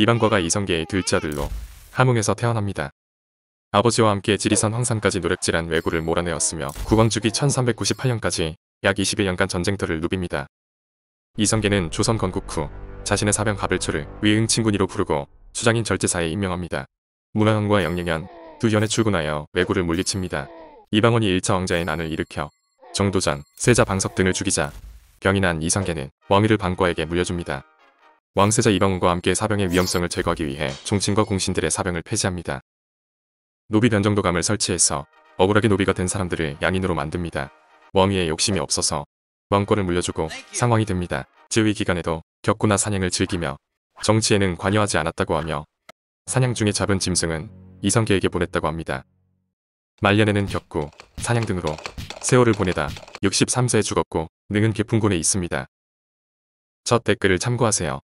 이방과가 이성계의 둘자들로 함흥에서 태어납니다. 아버지와 함께 지리산 황산까지 노력질한 왜구를 몰아내었으며 국왕주기 1398년까지 약 21년간 0 전쟁터를 누빕니다. 이성계는 조선 건국 후 자신의 사병 가벨초를 위응친군이로 부르고 수장인 절제사에 임명합니다. 문화왕과 영령현 두 연에 출근하여 왜구를 물리칩니다. 이방원이 1차 왕자의 난을 일으켜 정도전, 세자 방석 등을 죽이자 병이 난 이성계는 왕위를 방과에게 물려줍니다. 왕세자 이방훈과 함께 사병의 위험성을 제거하기 위해 종친과 공신들의 사병을 폐지합니다. 노비 변정도감을 설치해서 억울하게 노비가 된 사람들을 양인으로 만듭니다. 왕위에 욕심이 없어서 왕권을 물려주고 상황이 됩니다. 재위 기간에도 격구나 사냥을 즐기며 정치에는 관여하지 않았다고 하며 사냥 중에 잡은 짐승은 이성계에게 보냈다고 합니다. 말년에는 격구, 사냥 등으로 세월을 보내다 63세에 죽었고 능은 개풍군에 있습니다. 첫 댓글을 참고하세요.